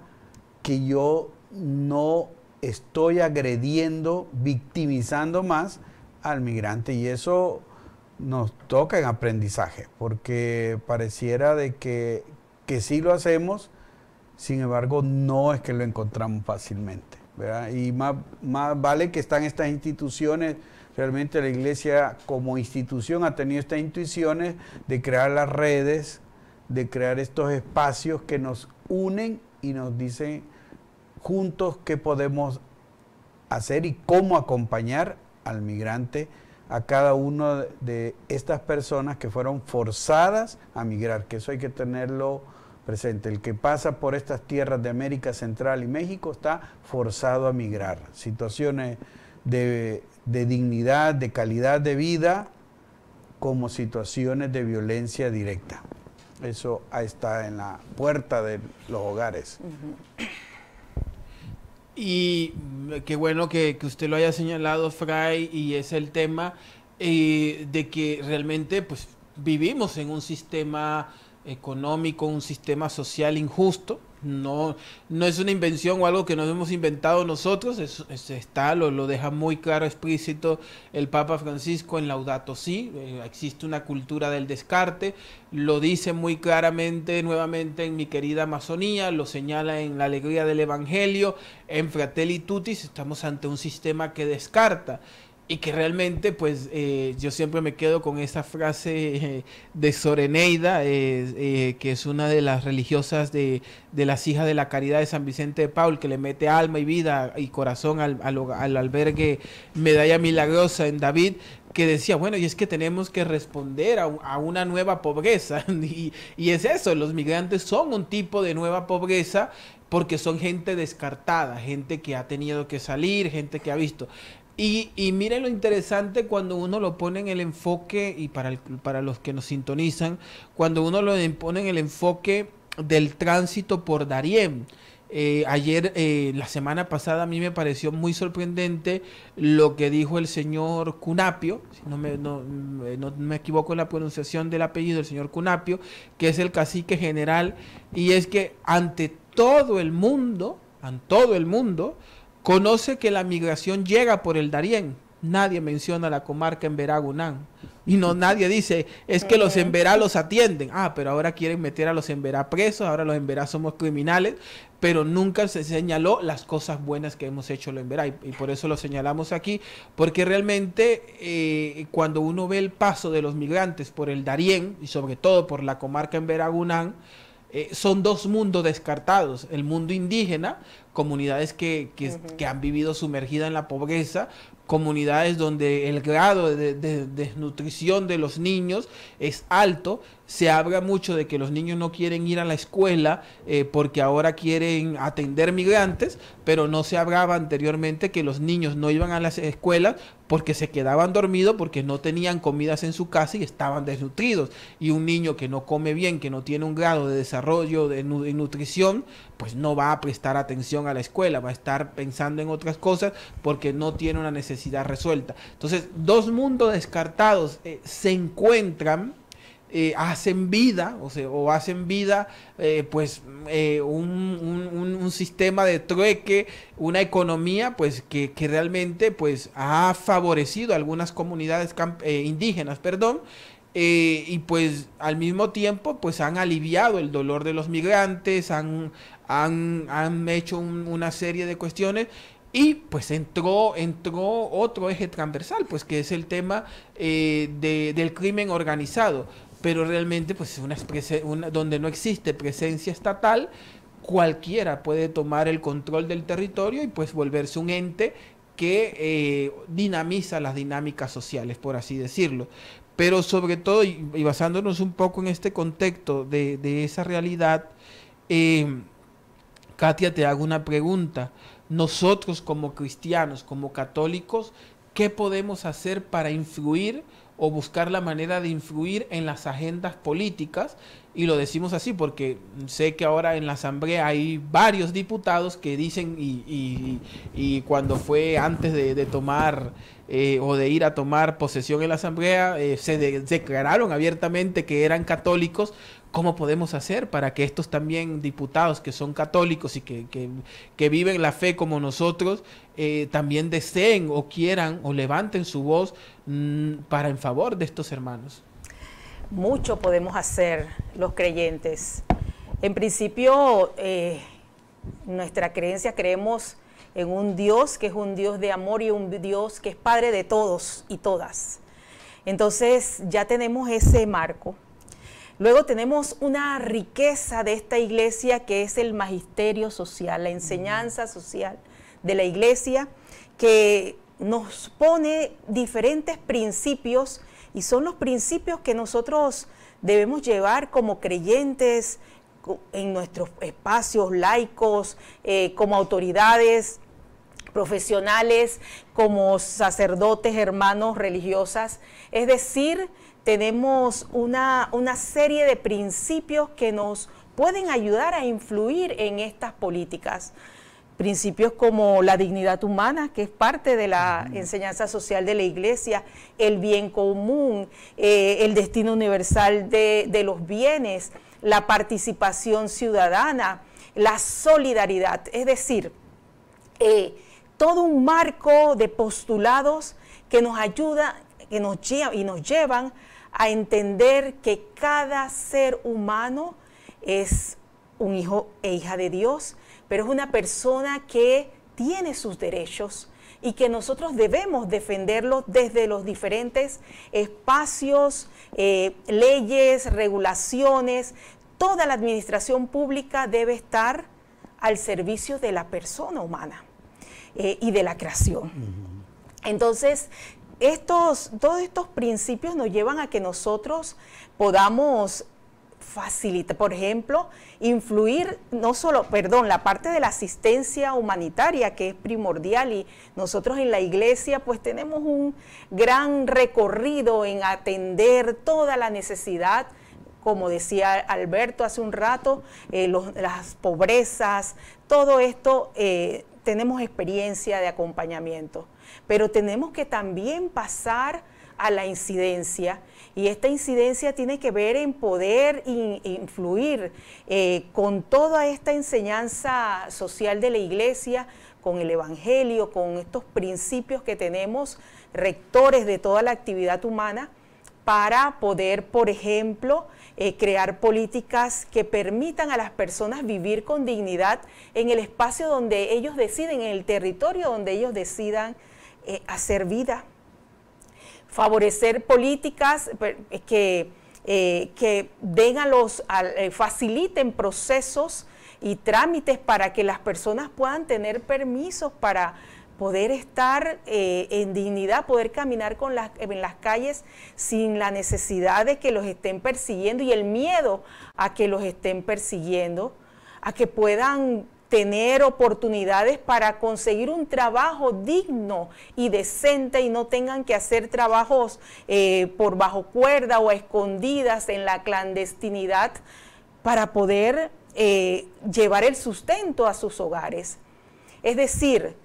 que yo no estoy agrediendo, victimizando más al migrante. Y eso nos toca en aprendizaje, porque pareciera de que, sí lo hacemos, sin embargo, no es que lo encontramos fácilmente. Y más, más vale que están estas instituciones realmente la iglesia como institución ha tenido estas intuiciones de crear las redes de crear estos espacios que nos unen y nos dicen juntos qué podemos hacer y cómo acompañar al migrante, a cada una de estas personas que fueron forzadas a migrar, que eso hay que tenerlo presente. El que pasa por estas tierras de América Central y México está forzado a migrar. Situaciones de, de dignidad, de calidad de vida, como situaciones de violencia directa. Eso está en la puerta de los hogares.
Y mm, qué bueno que, usted lo haya señalado, Fray, y es el tema eh, de que realmente pues, vivimos en un sistema económico, un sistema social injusto, no, no es una invención o algo que nos hemos inventado nosotros, está, lo, deja muy claro, explícito el Papa Francisco en Laudato Si, eh, existe una cultura del descarte, lo dice muy claramente nuevamente en mi querida Amazonía, lo señala en la alegría del Evangelio, en Fratelli Tutis, estamos ante un sistema que descarta y que realmente pues eh, yo siempre me quedo con esa frase eh, de Soreneida, eh, que es una de las religiosas de, de, las hijas de la caridad de San Vicente de Paul, que le mete alma y vida y corazón al, albergue Medalla Milagrosa en David, que decía, bueno, y es que tenemos que responder a, a una nueva pobreza. Y, y, es eso, los migrantes son un tipo de nueva pobreza porque son gente descartada, gente que ha tenido que salir, gente que ha visto. Y, miren lo interesante cuando uno lo pone en el enfoque, y para, para los que nos sintonizan, cuando uno lo pone en el enfoque del tránsito por Darien. Eh, ayer, eh, la semana pasada, a mí me pareció muy sorprendente lo que dijo el señor Cunapio, si no me, no eh, me equivoco en la pronunciación del apellido del señor Cunapio, que es el cacique general, y es que ante todo el mundo, ante todo el mundo, Conoce que la migración llega por el Darién. Nadie menciona la comarca en Veragunán. Y no nadie dice, es que los Emberá los atienden. Ah, pero ahora quieren meter a los Emberá presos, ahora los Emberá somos criminales, pero nunca se señaló las cosas buenas que hemos hecho los Emberá. Y, y, por eso lo señalamos aquí, porque realmente eh, cuando uno ve el paso de los migrantes por el Darién y sobre todo por la comarca en Veragunán, eh, son dos mundos descartados, el mundo indígena comunidades que, han vivido sumergidas en la pobreza, comunidades donde el grado de, desnutrición de los niños es alto, se habla mucho de que los niños no quieren ir a la escuela eh, porque ahora quieren atender migrantes, pero no se hablaba anteriormente que los niños no iban a las escuelas porque se quedaban dormidos, porque no tenían comidas en su casa y estaban desnutridos. Y un niño que no come bien, que no tiene un grado de desarrollo de nutrición, pues no va a prestar atención a la escuela, va a estar pensando en otras cosas porque no tiene una necesidad resuelta. Entonces, dos mundos descartados eh, se encuentran. Eh, hacen vida o, sea, o hacen vida eh, pues un, sistema de trueque una economía pues que, que realmente pues ha favorecido a algunas comunidades indígenas perdón y pues al mismo tiempo pues han aliviado el dolor de los migrantes han han, han hecho una serie de cuestiones y pues entró, entró otro eje transversal, pues que es el tema eh, de, del crimen organizado, pero realmente pues es una, donde no existe presencia estatal, cualquiera puede tomar el control del territorio y pues volverse un ente que eh, dinamiza las dinámicas sociales, por así decirlo. Pero sobre todo, y, basándonos un poco en este contexto de, de esa realidad, eh, Katia, te hago una pregunta. Nosotros como cristianos, como católicos, ¿qué podemos hacer para influir o buscar la manera de influir en las agendas políticas? Y lo decimos así porque sé que ahora en la Asamblea hay varios diputados que dicen, y, cuando fue antes de, tomar eh, o de ir a tomar posesión en la Asamblea, eh, se declararon abiertamente que eran católicos, ¿Cómo podemos hacer para que estos también diputados que son católicos y que, viven la fe como nosotros, eh, también deseen o quieran o levanten su voz mm, para en favor de estos hermanos?
Mucho podemos hacer los creyentes. En principio, eh, nuestra creencia creemos en un Dios que es un Dios de amor y un Dios que es Padre de todos y todas. Entonces ya tenemos ese marco Luego tenemos una riqueza de esta iglesia que es el magisterio social, la enseñanza social de la iglesia, que nos pone diferentes principios y son los principios que nosotros debemos llevar como creyentes en nuestros espacios laicos, eh, como autoridades profesionales, como sacerdotes, hermanos, religiosas. Es decir, tenemos una, serie de principios que nos pueden ayudar a influir en estas políticas. Principios como la dignidad humana, que es parte de la enseñanza social de la Iglesia, el bien común, eh, el destino universal de, los bienes, la participación ciudadana, la solidaridad, es decir, eh, todo un marco de postulados que nos ayuda que nos lleva y nos llevan a entender que cada ser humano es un hijo e hija de Dios, pero es una persona que tiene sus derechos y que nosotros debemos defenderlos desde los diferentes espacios, eh, leyes, regulaciones. Toda la administración pública debe estar al servicio de la persona humana eh, y de la creación. Entonces, estos, todos estos principios nos llevan a que nosotros podamos facilitar, por ejemplo, influir no solo, perdón, la parte de la asistencia humanitaria que es primordial y nosotros en la iglesia pues tenemos un gran recorrido en atender toda la necesidad como decía Alberto hace un rato, eh, las pobrezas, todo esto eh, tenemos experiencia de acompañamiento pero tenemos que también pasar a la incidencia y esta incidencia tiene que ver en poder influir eh, con toda esta enseñanza social de la iglesia, con el Evangelio, con estos principios que tenemos rectores de toda la actividad humana para poder, por ejemplo, eh, crear políticas que permitan a las personas vivir con dignidad en el espacio donde ellos deciden, en el territorio donde ellos decidan eh, hacer vida, favorecer políticas que, eh, que los, eh, faciliten procesos y trámites para que las personas puedan tener permisos para poder estar en dignidad, poder caminar con las, en las calles sin la necesidad de que los estén persiguiendo y el miedo a que los estén persiguiendo, a que puedan tener oportunidades para conseguir un trabajo digno y decente y no tengan que hacer trabajos eh, por bajo cuerda o escondidas en la clandestinidad para poder eh, llevar el sustento a sus hogares. Es decir,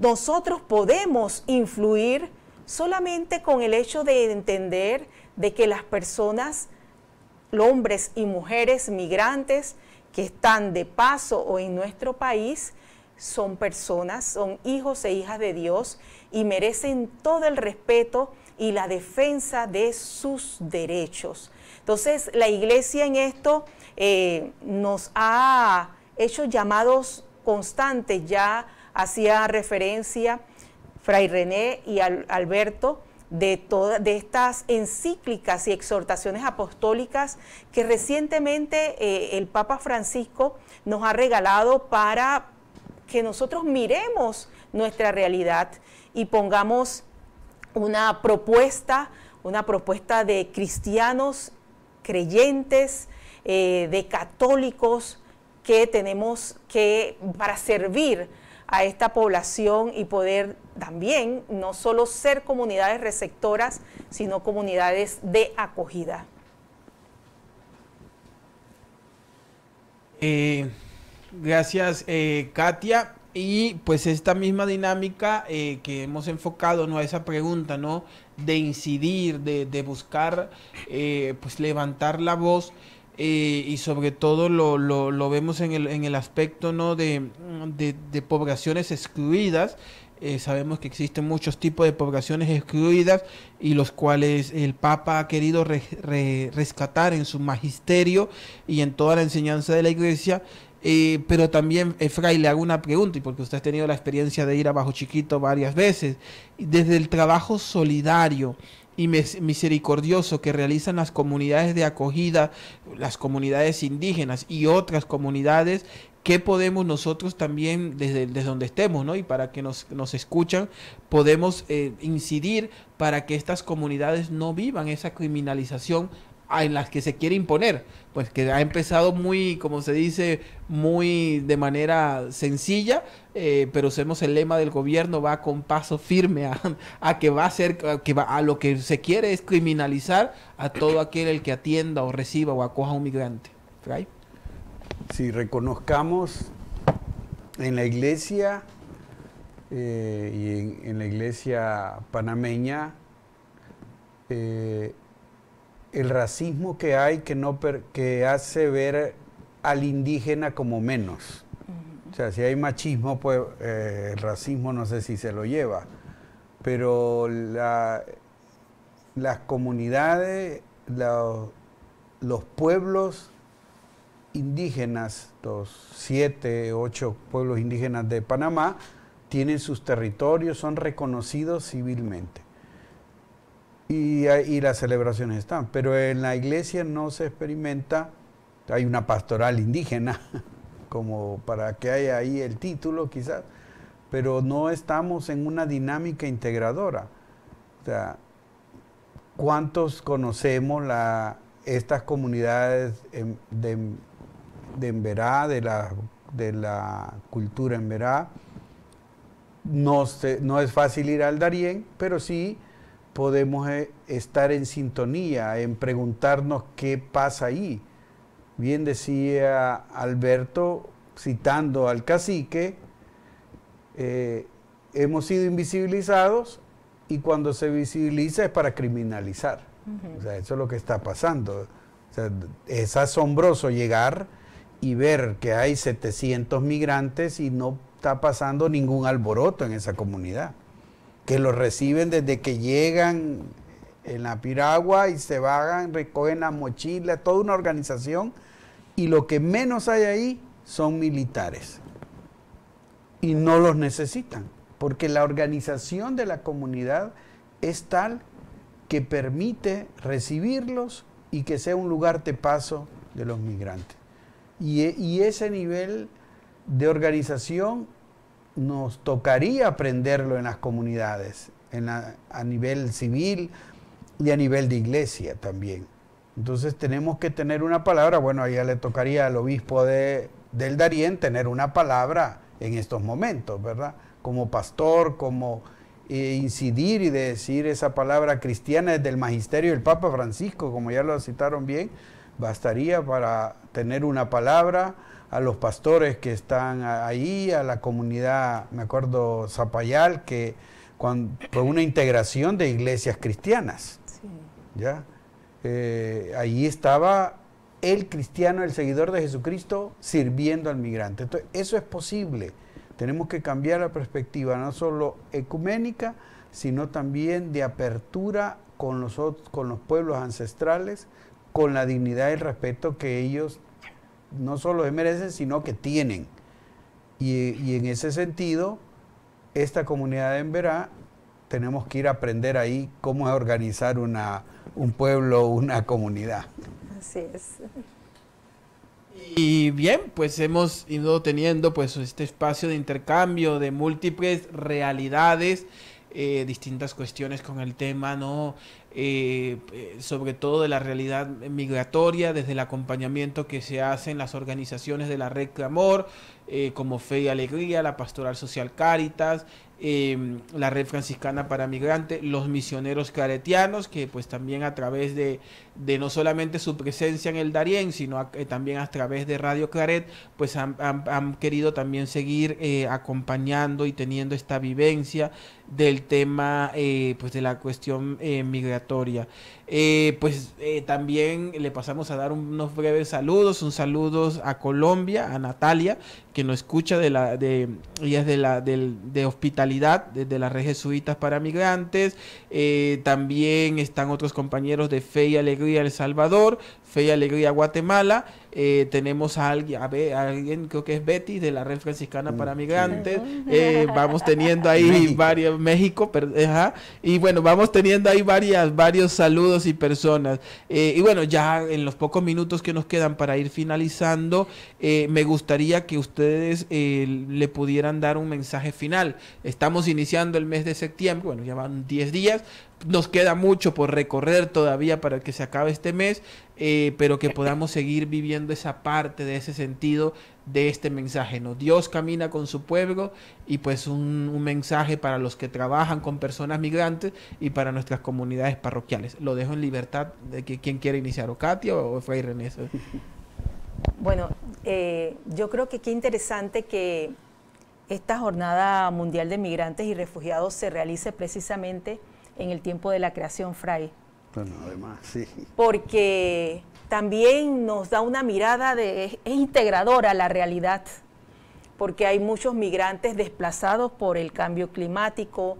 nosotros podemos influir solamente con el hecho de entender de que las personas, hombres y mujeres migrantes, que están de paso o en nuestro país son personas, son hijos e hijas de Dios y merecen todo el respeto y la defensa de sus derechos. Entonces, la iglesia en esto eh, nos ha hecho llamados constantes, ya hacía referencia Fray René y Alberto, de, todas de estas encíclicas y exhortaciones apostólicas que recientemente eh, el Papa Francisco nos ha regalado para que nosotros miremos nuestra realidad y pongamos una propuesta, una propuesta de cristianos creyentes, eh, de católicos que tenemos que para servir a esta población y poder también no solo ser comunidades receptoras, sino comunidades de acogida.
Eh, gracias, eh, Katia. Y pues esta misma dinámica eh, que hemos enfocado, ¿no? A esa pregunta, ¿no? De incidir, de, buscar, pues levantar la voz y sobre todo lo, lo, vemos en el, en el, aspecto ¿no? de, poblaciones excluidas. Eh, sabemos que existen muchos tipos de poblaciones excluidas y los cuales el Papa ha querido rescatar en su magisterio y en toda la enseñanza de la Iglesia. Eh, pero también, eh, Fray, le hago una pregunta, y porque usted ha tenido la experiencia de ir a Bajo Chiquito varias veces, desde el trabajo solidario, y misericordioso que realizan las comunidades de acogida, las comunidades indígenas y otras comunidades que podemos nosotros también desde, donde estemos, ¿no? Y para que nos, nos escuchan, podemos eh, incidir para que estas comunidades no vivan esa criminalización en las que se quiere imponer, pues que ha empezado muy, como se dice, muy de manera sencilla, eh, pero hacemos el lema del gobierno, va con paso firme a, que va a ser, que va, a lo que se quiere es criminalizar a todo aquel el que atienda o reciba o acoja a un migrante.
Si reconozcamos en la iglesia eh, y en, la iglesia panameña eh, el racismo que hay que, no que hace ver al indígena como menos o sea, si hay machismo, pues eh, el racismo no sé si se lo lleva. Pero las comunidades, los pueblos indígenas, los siete, ocho pueblos indígenas de Panamá, tienen sus territorios, son reconocidos civilmente. y, las celebraciones están, pero en la iglesia no se experimenta, hay una pastoral indígena, como para que haya ahí el título quizás, pero no estamos en una dinámica integradora. ¿cuántos conocemos estas comunidades de, Emberá, de la, de la cultura Emberá? No, no es fácil ir al Darién, pero sí podemos eh, estar en sintonía, en preguntarnos qué pasa ahí Bien decía Alberto, citando al cacique, eh, hemos sido invisibilizados y cuando se visibiliza es para criminalizar. O sea, eso es lo que está pasando. es asombroso llegar y ver que hay 700 migrantes y no está pasando ningún alboroto en esa comunidad. Que los reciben desde que llegan en la piragua y se vagan, recogen las mochila, toda una organización y lo que menos hay ahí son militares. Y no los necesitan, porque la organización de la comunidad es tal que permite recibirlos y que sea un lugar de paso de los migrantes. Y, e, ese nivel de organización nos tocaría aprenderlo en las comunidades, a nivel civil y a nivel de iglesia también. Entonces tenemos que tener una palabra, bueno, ya le tocaría al obispo de, del Darién tener una palabra en estos momentos, ¿verdad? Como pastor, como eh, incidir y decir esa palabra cristiana desde el magisterio del Papa Francisco, como ya lo citaron bien, bastaría para tener una palabra a los pastores que están ahí, a la comunidad, me acuerdo, Zapayal, que fue una integración de iglesias cristianas. ¿Ya? Eh, ahí estaba el cristiano, el seguidor de Jesucristo, sirviendo al migrante. Entonces, eso es posible. Tenemos que cambiar la perspectiva, no solo ecuménica, sino también de apertura con los, con los pueblos ancestrales, con la dignidad y el respeto que ellos no solo se merecen, sino que tienen. Y, en ese sentido, esta comunidad de Emberá, tenemos que ir a aprender ahí cómo organizar una, un pueblo, una comunidad. Así es. Y bien, pues hemos ido
teniendo pues este espacio de intercambio de múltiples realidades, eh, distintas cuestiones con el tema, ¿no? Eh, eh, sobre todo de la realidad migratoria, desde el acompañamiento que se hace en las organizaciones de la Red Clamor, como Fe y Alegría, la Pastoral Social Cáritas, Em, la Red Franciscana para Migrantes, los misioneros claretianos que pues también a través de, de no solamente su presencia en el Darién, sino eh, también a través de Radio Claret, pues han, querido también seguir eh, acompañando y teniendo esta vivencia del tema eh, pues de la cuestión eh, migratoria. Eh, pues también le pasamos a dar unos breves saludos, un saludos a Colombia, a Natalia, que nos escucha de la, de, ella es de Hospitalidad, de, la red jesuitas para migrantes. también están otros compañeros de Fe y Alegría El Salvador, Fe y Alegría Guatemala. Eh, tenemos a alguien, a, alguien, creo que es Betty, de la Red Franciscana para mm, Migrantes. Eh, vamos teniendo ahí varios, México, y bueno, vamos teniendo ahí varias, varios saludos y personas. Eh, y bueno, ya en los pocos minutos que nos quedan para ir finalizando, me gustaría que ustedes le pudieran dar un mensaje final. Estamos iniciando el mes de septiembre, bueno, ya van 10 días, nos queda mucho por recorrer todavía para que se acabe este mes, pero que podamos seguir viviendo esa parte de ese sentido de este mensaje, ¿no? Dios camina con su pueblo y pues un, mensaje para los que trabajan con personas migrantes y para nuestras comunidades parroquiales. Lo dejo en libertad de que quien quiera iniciar, o Katia o, Fray René.
Bueno, eh, yo creo que qué interesante que esta Jornada Mundial de Migrantes y Refugiados se realice precisamente en el tiempo de la creación, Fray.
Bueno, además, sí.
Porque también nos da una mirada de, es integradora la realidad, porque hay muchos migrantes desplazados por el cambio climático,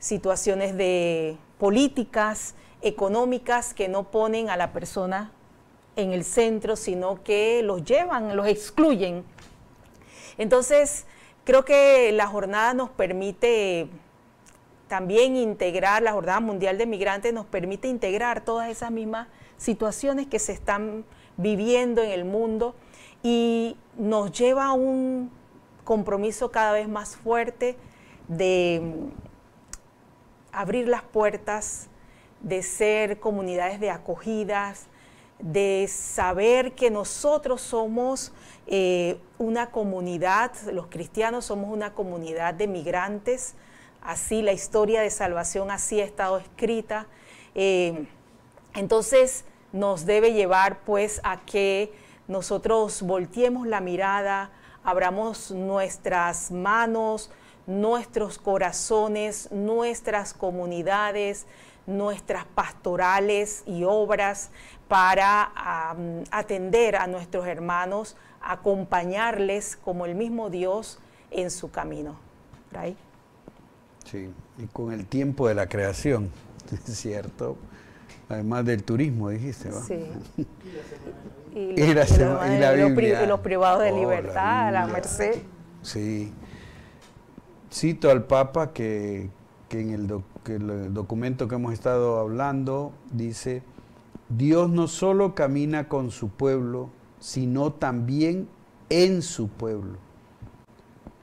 situaciones de políticas económicas que no ponen a la persona en el centro, sino que los llevan, los excluyen. Entonces, creo que la jornada nos permite también integrar, la Jornada Mundial de Migrantes nos permite integrar todas esas mismas situaciones que se están viviendo en el mundo y nos lleva a un compromiso cada vez más fuerte de mm, abrir las puertas, de ser comunidades de acogidas, de saber que nosotros somos eh, una comunidad, los cristianos somos una comunidad de migrantes, así la historia de salvación así ha estado escrita. Eh, entonces, nos debe llevar pues a que nosotros volteemos la mirada, abramos nuestras manos, nuestros corazones, nuestras comunidades, nuestras pastorales y obras para atender a nuestros hermanos, acompañarles como el mismo Dios en su camino.
Sí, y con el tiempo de la creación, ¿cierto? Además del turismo, dijiste, ¿va? Sí.
y, los privados de libertad, la, merced.
Sí. Cito al Papa que, en el, documento que hemos estado hablando dice, Dios no solo camina con su pueblo, sino también en su pueblo.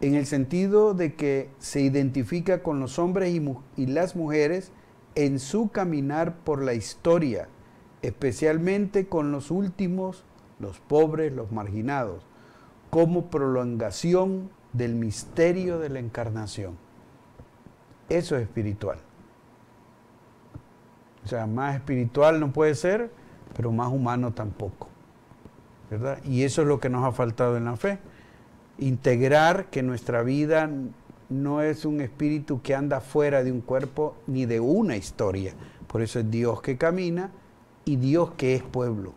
En el sentido de que se identifica con los hombres y las mujeres en su caminar por la historia, especialmente con los últimos, los pobres, los marginados, como prolongación del misterio de la encarnación. Eso es espiritual. O sea, más espiritual no puede ser, pero más humano tampoco. ¿Verdad? Y eso es lo que nos ha faltado en la fe. Integrar que nuestra vida no es un espíritu que anda fuera de un cuerpo ni de una historia. Por eso es Dios que camina y Dios que es pueblo.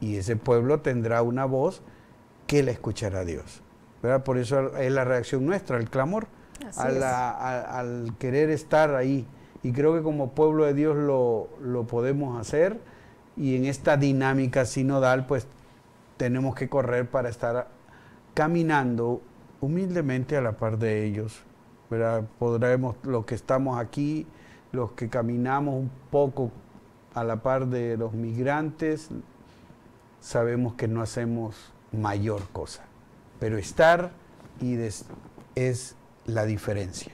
Y ese pueblo tendrá una voz que le escuchará a Dios. ¿verdad? Por eso es la reacción nuestra, el clamor, al querer estar ahí. Y creo que como pueblo de Dios lo, lo podemos hacer y en esta dinámica sinodal pues tenemos que correr para estar caminando humildemente a la par de ellos. Podremos, los que estamos aquí, los que caminamos un poco a la par de los migrantes, sabemos que no hacemos mayor cosa. Pero estar y es la diferencia.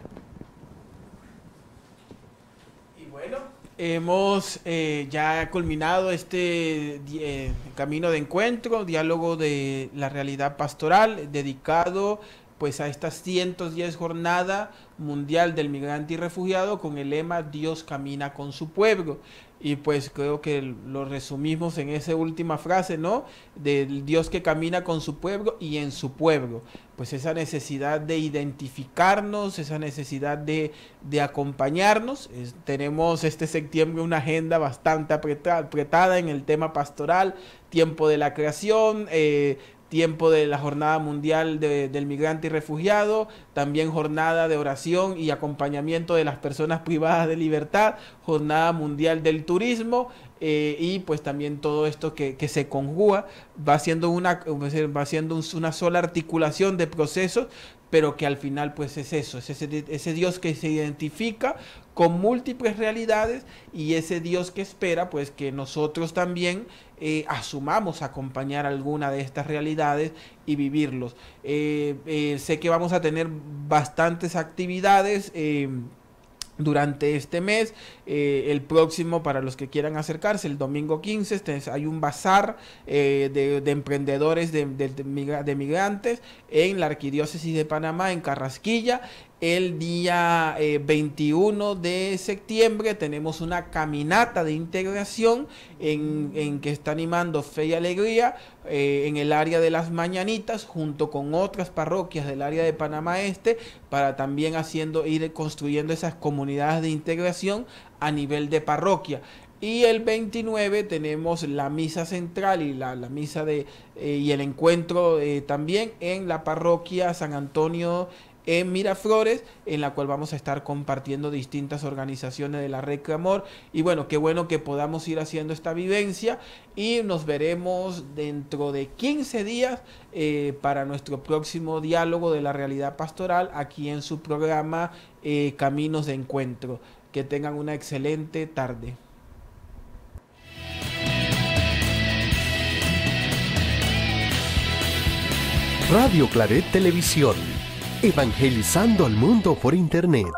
Hemos eh, ya culminado este eh, camino de encuentro, diálogo de la realidad pastoral, dedicado pues a esta 110 jornada mundial del migrante y refugiado con el lema Dios camina con su pueblo. Y pues creo que lo resumimos en esa última frase, ¿no? Del Dios que camina con su pueblo y en su pueblo pues esa necesidad de identificarnos, esa necesidad de, acompañarnos. tenemos este septiembre una agenda bastante apretada, en el tema pastoral, tiempo de la creación, eh, tiempo de la Jornada Mundial del Migrante y Refugiado, también jornada de oración y acompañamiento de las personas privadas de libertad, Jornada Mundial del Turismo, eh, y pues también todo esto que, se conjuga va haciendo una, va una sola articulación de procesos pero que al final pues es eso, es ese, Dios que se identifica con múltiples realidades y ese Dios que espera pues que nosotros también eh, asumamos acompañar alguna de estas realidades y vivirlos. Eh, sé que vamos a tener bastantes actividades durante este mes. Eh, el próximo, para los que quieran acercarse, el domingo 15, este, hay un bazar eh, de, emprendedores de, de, migrantes en la Arquidiócesis de Panamá, en Carrasquilla el día 21 eh, de septiembre tenemos una caminata de integración en, que está animando Fe y Alegría eh, en el área de las Mañanitas junto con otras parroquias del área de Panamá Este para también haciendo ir construyendo esas comunidades de integración a nivel de parroquia. Y el 29 tenemos la misa central y la, misa de eh, y el encuentro también en la parroquia San Antonio en Miraflores, en la cual vamos a estar compartiendo distintas organizaciones de la Red Clamor. Y bueno, qué bueno que podamos ir haciendo esta vivencia y nos veremos dentro de 15 días eh, para nuestro próximo diálogo de la realidad pastoral aquí en su programa eh, Caminos de Encuentro. Que tengan una excelente tarde.
Radio Claret Televisión Evangelizando al mundo por Internet.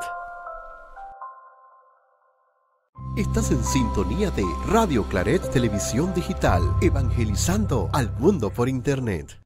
Estás en sintonía de Radio Claret Televisión Digital,
evangelizando al mundo por Internet.